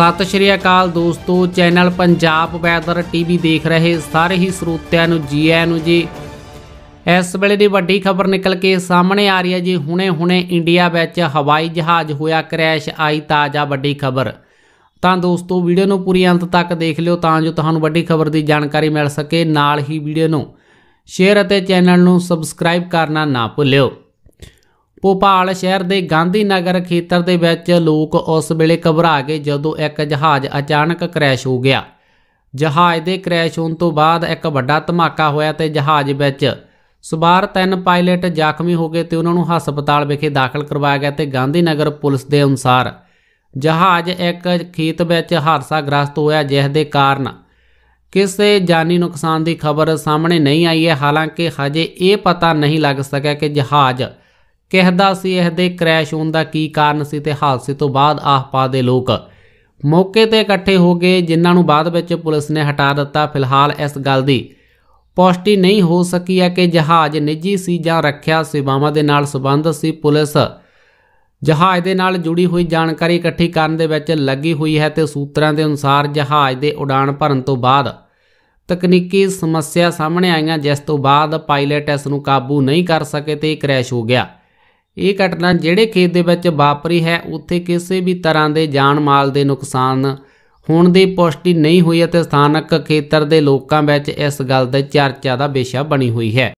ਸਤਿ ਸ਼੍ਰੀ ਅਕਾਲ ਦੋਸਤੋ channel Punjab weather TV ਦੇਖ ਰਹੇ ਸਾਰੇ ਹੀ ਸਰੋਤਿਆਂ ਨੂੰ ਜੀ ਆਇਆਂ ਨੂੰ ਜੀ ਇਸ ਵੇਲੇ ਦੀ ਵੱਡੀ ਖਬਰ ਨਿਕਲ ਕੇ ਸਾਹਮਣੇ ਆ ਰਹੀ ਹੈ ਜੀ ਹੁਣੇ-ਹੁਣੇ ਇੰਡੀਆ ਵਿੱਚ ਹਵਾਈ ਜਹਾਜ਼ ਹੋਇਆ ਕ੍ਰੈਸ਼ ਆਈ ਤਾਜ਼ਾ ਵੱਡੀ ਖਬਰ ਤਾਂ ਦੋਸਤੋ ਵੀਡੀਓ ਨੂੰ ਪੂਰੀ ਅੰਤ ਤੱਕ ਦੇਖ ਲਿਓ ਤਾਂ ਜੋ ਤੁਹਾਨੂੰ ਵੱਡੀ ਖਬਰ ਦੀ ਜਾਣਕਾਰੀ ਮਿਲ ਸਕੇ ਨਾਲ ਹੀ ਵੀਡੀਓ ਨੂੰ ਸ਼ੇਅਰ ਅਤੇ ਚੈਨਲ ਨੂੰ ਸਬਸਕ੍ਰਾਈਬ ਕਰਨਾ ਨਾ ਭੁੱਲਿਓ ਭੋਪਾਲ ਸ਼ਹਿਰ ਦੇ ਗਾਂਧੀ ਨਗਰ ਖੇਤਰ ਦੇ ਵਿੱਚ ਲੋਕ ਉਸ ਵੇਲੇ ਘਬਰਾ ਗਏ ਜਦੋਂ ਇੱਕ ਜਹਾਜ਼ ਅਚਾਨਕ ਕ੍ਰੈਸ਼ ਹੋ ਗਿਆ ਜਹਾਜ਼ ਦੇ ਕ੍ਰੈਸ਼ ਹੋਣ ਤੋਂ ਬਾਅਦ ਇੱਕ ਵੱਡਾ ਧਮਾਕਾ ਹੋਇਆ ਤੇ ਜਹਾਜ਼ ਵਿੱਚ ਸਵਾਰ ਤਿੰਨ ਪਾਇਲਟ ਜ਼ਖਮੀ ਹੋ ਗਏ ਤੇ ਉਹਨਾਂ ਨੂੰ ਹਸਪਤਾਲ ਵਿਖੇ ਦਾਖਲ ਕਰਵਾਇਆ ਗਿਆ ਤੇ ਗਾਂਧੀ ਨਗਰ ਪੁਲਿਸ ਦੇ ਅਨੁਸਾਰ ਜਹਾਜ਼ ਇੱਕ ਖੇਤ ਵਿੱਚ ਹਾਦਸਾਗ੍ਰਸਤ ਹੋਇਆ ਜਿਸ ਦੇ ਕਾਰਨ ਕਿਸੇ ਜਾਨੀ ਨੁਕਸਾਨ ਦੀ ਖਬਰ ਸਾਹਮਣੇ ਨਹੀਂ ਆਈ ਹੈ ਹਾਲਾਂਕਿ ਹਜੇ ਇਹ ਪਤਾ ਨਹੀਂ ਲੱਗ ਸਕਿਆ ਕਿ ਜਹਾਜ਼ ਕਿਹਦਾ ਸੀ ਇਹਦੇ ਕ੍ਰੈਸ਼ ਹੋਣ ਦਾ ਕੀ ਕਾਰਨ ਸੀ ਤੇ ਹਾਦਸੇ ਤੋਂ ਬਾਅਦ ਆਹਪਾ ਦੇ ਲੋਕ ਮੌਕੇ ਤੇ ਇਕੱਠੇ ਹੋ ਗਏ ਜਿਨ੍ਹਾਂ ਨੂੰ ਬਾਅਦ ਵਿੱਚ ਪੁਲਿਸ ਨੇ ਹਟਾ ਦਿੱਤਾ ਫਿਲਹਾਲ ਇਸ ਗੱਲ ਦੀ ਪੁਸ਼ਟੀ ਨਹੀਂ ਹੋ ਸਕੀ ਹੈ ਕਿ ਜਹਾਜ਼ ਨਿੱਜੀ ਸੀ ਜਾਂ ਰੱਖਿਆ ਸੇਵਾਵਾਂ ਦੇ ਨਾਲ ਸੰਬੰਧ ਸੀ ਪੁਲਿਸ ਜਹਾਜ਼ ਦੇ ਨਾਲ ਜੁੜੀ ਹੋਈ ਜਾਣਕਾਰੀ ਇਕੱਠੀ ਕਰਨ ਦੇ ਵਿੱਚ ਲੱਗੀ ਹੋਈ ਹੈ ਤੇ ਸੂਤਰਾਂ ਦੇ ਅਨੁਸਾਰ ਜਹਾਜ਼ ਦੇ ਉਡਾਨ ਭਰਨ ਤੋਂ ਬਾਅਦ ਤਕਨੀਕੀ ਸਮੱਸਿਆ ਸਾਹਮਣੇ ਆਈਆਂ ਜਿਸ ਤੋਂ ਬਾਅਦ ਪਾਇਲਟ ਇਸ ਨੂੰ ਕਾਬੂ ਨਹੀਂ ਕਰ ਸਕੇ ਤੇ ਕ੍ਰੈਸ਼ ਹੋ ਗਿਆ ਇਹ ਘਟਨਾ ਜਿਹੜੇ ਖੇਤ ਦੇ ਵਿੱਚ ਵਾਪਰੀ ਹੈ ਉੱਥੇ ਕਿਸੇ ਵੀ ਤਰ੍ਹਾਂ ਦੇ ਜਾਨ ਮਾਲ ਦੇ ਨੁਕਸਾਨ ਹੋਣ ਦੀ ਪੁਸ਼ਟੀ ਨਹੀਂ ਹੋਈ ਅਤੇ ਸਥਾਨਕ ਖੇਤਰ ਦੇ ਲੋਕਾਂ ਵਿੱਚ ਇਸ ਗੱਲ ਦੇ ਚਰਚਾ ਦਾ ਵਿਸ਼ਾ ਬਣੀ ਹੋਈ ਹੈ